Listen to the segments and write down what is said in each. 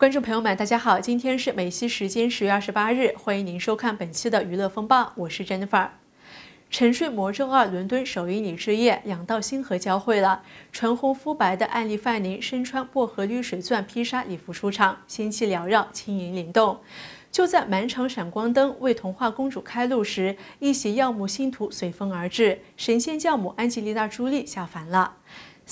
观众朋友们，大家好，今天是美西时间十月二十八日，欢迎您收看本期的《娱乐风暴》，我是 Jennifer。《沉睡魔咒二》伦敦首映礼之夜，两道星河交汇了，唇红肤白的艾丽范宁身穿薄荷绿水钻披纱礼服出场，仙气缭绕，轻盈灵动。就在满场闪光灯为童话公主开路时，一袭耀目星图随风而至，神仙教母安吉丽娜·朱莉下凡了。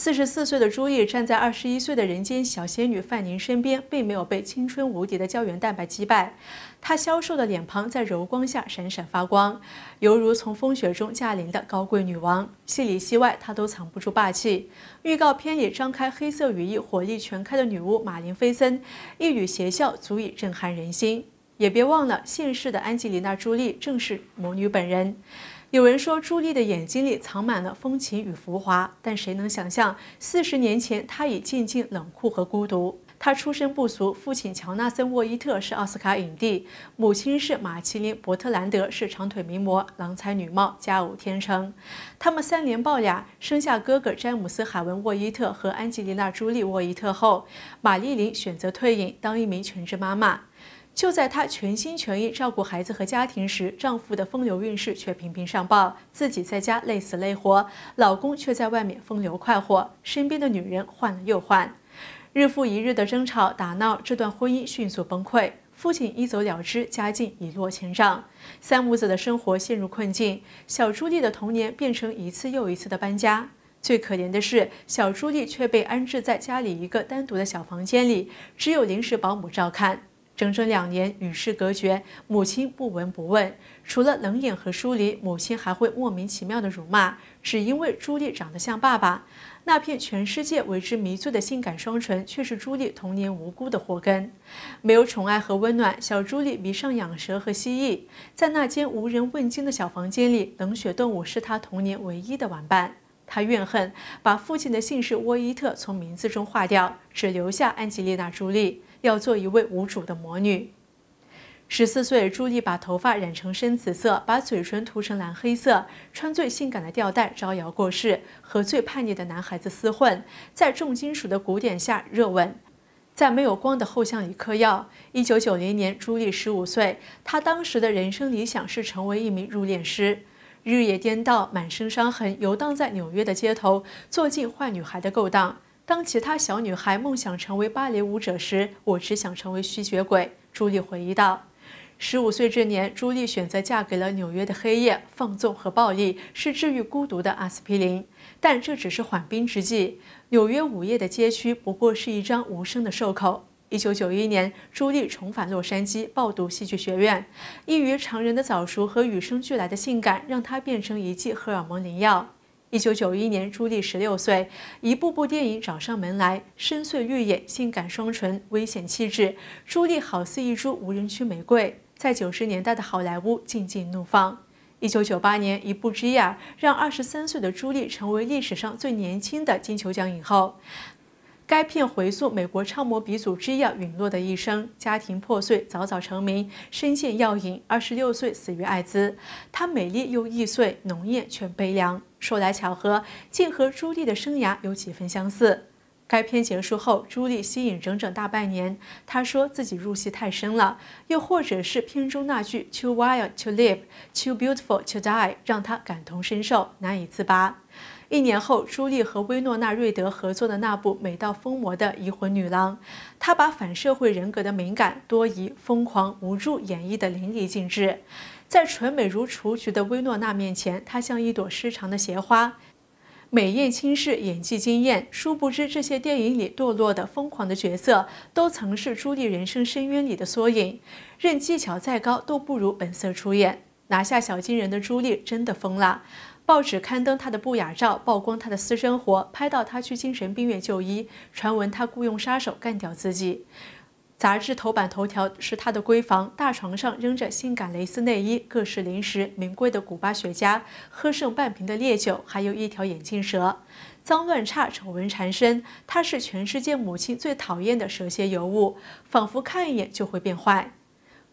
四十四岁的朱莉站在二十一岁的人间小仙女范宁身边，并没有被青春无敌的胶原蛋白击败。她消瘦的脸庞在柔光下闪闪发光，犹如从风雪中驾临的高贵女王。戏里戏外，她都藏不住霸气。预告片里张开黑色羽翼、火力全开的女巫玛琳菲森，一缕邪笑足以震撼人心。也别忘了现世的安吉丽娜·朱莉正是魔女本人。有人说，朱莉的眼睛里藏满了风情与浮华，但谁能想象，四十年前她已静静冷酷和孤独。她出身不俗，父亲乔纳森·沃伊特是奥斯卡影帝，母亲是马其林伯特兰德是长腿名模，郎才女貌，家舞天成。他们三连抱俩，生下哥哥詹姆斯·海文·沃伊特和安吉丽娜·朱莉·沃伊特后，玛丽琳选择退隐，当一名全职妈妈。就在她全心全意照顾孩子和家庭时，丈夫的风流韵事却频频上报。自己在家累死累活，老公却在外面风流快活，身边的女人换了又换，日复一日的争吵打闹，这段婚姻迅速崩溃。父亲一走了之，家境一落千丈，三母子的生活陷入困境。小朱莉的童年变成一次又一次的搬家。最可怜的是，小朱莉却被安置在家里一个单独的小房间里，只有临时保姆照看。整整两年与世隔绝，母亲不闻不问，除了冷眼和疏离，母亲还会莫名其妙的辱骂，只因为朱莉长得像爸爸。那片全世界为之迷醉的性感双唇，却是朱莉童年无辜的祸根。没有宠爱和温暖，小朱莉迷上养蛇和蜥蜴，在那间无人问津的小房间里，冷血动物是她童年唯一的玩伴。她怨恨，把父亲的姓氏沃伊特从名字中划掉，只留下安吉丽娜·朱莉。要做一位无主的魔女。十四岁，朱莉把头发染成深紫色，把嘴唇涂成蓝黑色，穿最性感的吊带，招摇过市，和最叛逆的男孩子厮混，在重金属的鼓点下热吻，在没有光的后巷里嗑药。一九九零年，朱莉十五岁，她当时的人生理想是成为一名入殓师，日夜颠倒，满身伤痕，游荡在纽约的街头，做尽坏女孩的勾当。当其他小女孩梦想成为芭蕾舞者时，我只想成为吸血鬼。”朱莉回忆道。十五岁这年，朱莉选择嫁给了纽约的黑夜。放纵和暴力是治愈孤独的阿司匹林，但这只是缓兵之计。纽约午夜的街区不过是一张无声的兽口。一九九一年，朱莉重返洛杉矶报读戏剧学院。异于常人的早熟和与生俱来的性感，让她变成一剂荷尔蒙灵药。一九九一年，朱莉十六岁，一部部电影找上门来。深邃绿眼，性感双唇，危险气质，朱莉好似一株无人区玫瑰，在九十年代的好莱坞静静怒放。一九九八年，一部《G.I.》让二十三岁的朱莉成为历史上最年轻的金球奖影后。该片回溯美国超模鼻祖之药陨落的一生，家庭破碎，早早成名，深陷药瘾，二十六岁死于艾滋。她美丽又易碎，浓艳却悲凉。说来巧合，竟和朱莉的生涯有几分相似。该片结束后，朱莉吸引整整大半年。她说自己入戏太深了，又或者是片中那句 Too wild to live, too beautiful to die 让她感同身受，难以自拔。一年后，朱莉和薇诺娜·瑞德合作的那部美到疯魔的《移魂女郎》，她把反社会人格的敏感、多疑、疯狂、无助演绎得淋漓尽致。在纯美如雏菊的薇诺娜面前，她像一朵失常的邪花。美艳倾世，演技惊艳，殊不知这些电影里堕落的疯狂的角色，都曾是朱莉人生深渊里的缩影。任技巧再高，都不如本色出演。拿下小金人的朱莉真的疯了。报纸刊登他的不雅照，曝光他的私生活，拍到他去精神病院就医。传闻他雇佣杀手干掉自己。杂志头版头条是他的闺房，大床上扔着性感蕾丝内衣、各式零食、名贵的古巴雪茄、喝剩半瓶的烈酒，还有一条眼镜蛇。脏乱差，丑闻缠身。他是全世界母亲最讨厌的蛇蝎尤物，仿佛看一眼就会变坏。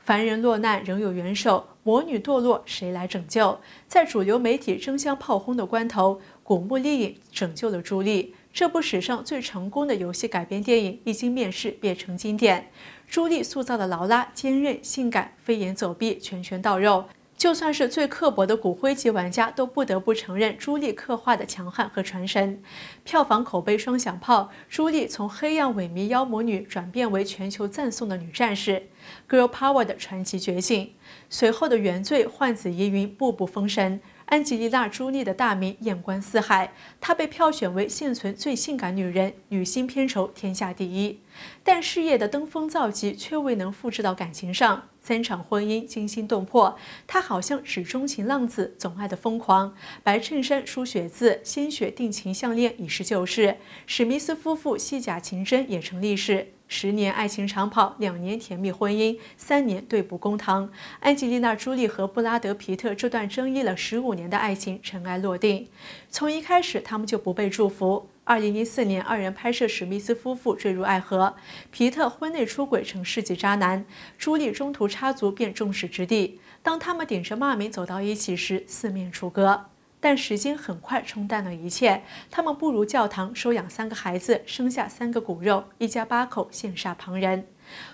凡人落难仍有援手，魔女堕落谁来拯救？在主流媒体争相炮轰的关头，古墓丽影拯救了朱莉。这部史上最成功的游戏改编电影一经面世便成经典。朱莉塑造的劳拉坚韧、性感，飞檐走壁，拳拳到肉。就算是最刻薄的骨灰级玩家，都不得不承认朱莉刻画的强悍和传神，票房口碑双响炮。朱莉从黑暗萎靡妖魔女转变为全球赞颂的女战士，Girl Power 的传奇觉醒。随后的《原罪》《换子疑云》步步封神，安吉丽娜·朱莉的大名艳观四海，她被票选为现存最性感女人，女星片酬天下第一。但事业的登峰造极，却未能复制到感情上。三场婚姻惊心动魄，他好像是钟情浪子，总爱的疯狂。白衬衫输血字，鲜血定情项链已是旧事。史密斯夫妇戏假情真也成历史。十年爱情长跑，两年甜蜜婚姻，三年对簿公堂。安吉丽娜·朱莉和布拉德·皮特这段争议了十五年的爱情尘埃落定。从一开始，他们就不被祝福。二零零四年，二人拍摄《史密斯夫妇》坠入爱河，皮特婚内出轨成世纪渣男，朱莉中途插足变众矢之的。当他们顶着骂名走到一起时，四面楚歌。但时间很快冲淡了一切。他们步入教堂，收养三个孩子，生下三个骨肉，一家八口羡煞旁人。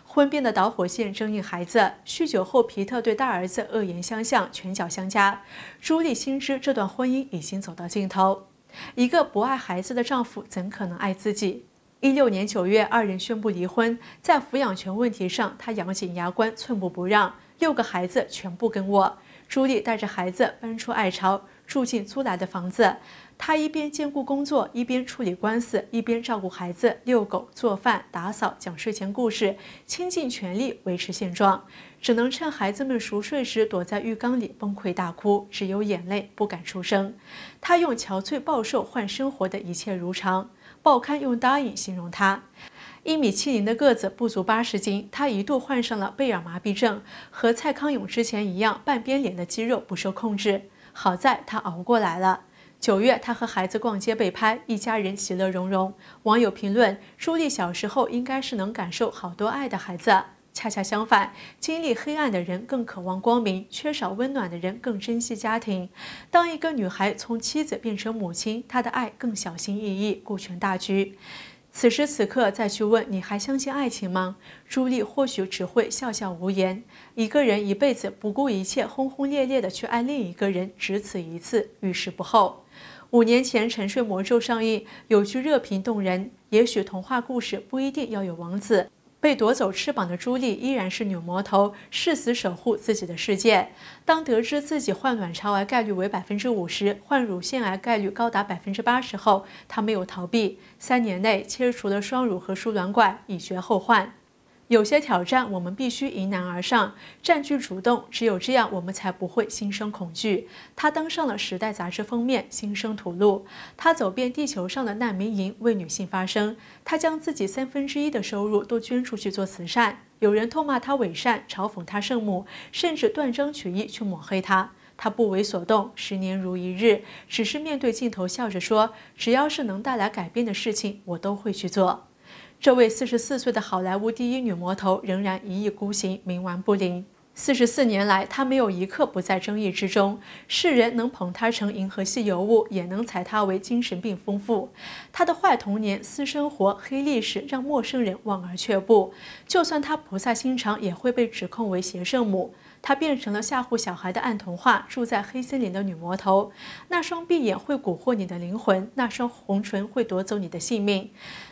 婚变的导火线争议孩子，酗酒后皮特对大儿子恶言相向，拳脚相加。朱莉心知这段婚姻已经走到尽头，一个不爱孩子的丈夫怎可能爱自己？一六年九月，二人宣布离婚。在抚养权问题上，她咬紧牙关，寸步不让。六个孩子全部跟我，朱莉带着孩子搬出爱巢。住进租来的房子，他一边兼顾工作，一边处理官司，一边照顾孩子、遛狗、做饭、打扫、讲睡前故事，倾尽全力维持现状，只能趁孩子们熟睡时躲在浴缸里崩溃大哭，只有眼泪不敢出声。他用憔悴暴瘦换生活的一切如常。报刊用“答应”形容他，一米七零的个子不足八十斤，他一度患上了贝尔麻痹症，和蔡康永之前一样，半边脸的肌肉不受控制。好在她熬过来了。九月，她和孩子逛街被拍，一家人其乐融融。网友评论：朱莉小时候应该是能感受好多爱的孩子。恰恰相反，经历黑暗的人更渴望光明，缺少温暖的人更珍惜家庭。当一个女孩从妻子变成母亲，她的爱更小心翼翼，顾全大局。此时此刻再去问你还相信爱情吗？朱莉或许只会笑笑无言。一个人一辈子不顾一切轰轰烈烈的去爱另一个人，只此一次，遇事不后。五年前《沉睡魔咒》上映，有句热评动人：也许童话故事不一定要有王子。被夺走翅膀的朱莉依然是女魔头，誓死守护自己的世界。当得知自己患卵巢癌概率为百分之五十，患乳腺癌概率高达百分之八十后，她没有逃避，三年内切除了双乳和输卵管，以绝后患。有些挑战我们必须迎难而上，占据主动。只有这样，我们才不会心生恐惧。他登上了《时代》杂志封面，心生吐露。他走遍地球上的难民营，为女性发声。他将自己三分之一的收入都捐出去做慈善。有人痛骂他伪善，嘲讽他圣母，甚至断章取义去抹黑他。他不为所动，十年如一日，只是面对镜头笑着说：“只要是能带来改变的事情，我都会去做。”这位四十四岁的好莱坞第一女魔头仍然一意孤行、冥顽不灵。四十四年来，她没有一刻不在争议之中。世人能捧她成银河系尤物，也能踩她为精神病丰富。她的坏童年、私生活、黑历史让陌生人望而却步。就算她菩萨心肠，也会被指控为邪圣母。她变成了吓唬小孩的暗童话，住在黑森林的女魔头。那双闭眼会蛊惑你的灵魂，那双红唇会夺走你的性命。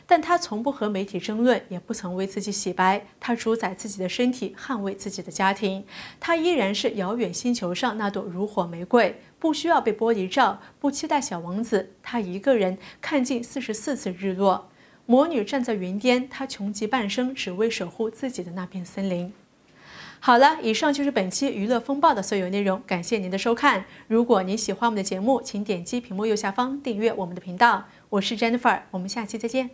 但她从不和媒体争论，也不曾为自己洗白。她主宰自己的身体，捍卫自己的家庭。她依然是遥远星球上那朵如火玫瑰，不需要被玻璃罩，不期待小王子。她一个人看尽四十四次日落。魔女站在云巅，她穷极半生只为守护自己的那片森林。好了，以上就是本期《娱乐风暴》的所有内容。感谢您的收看。如果您喜欢我们的节目，请点击屏幕右下方订阅我们的频道。我是 Jennifer，我们下期再见。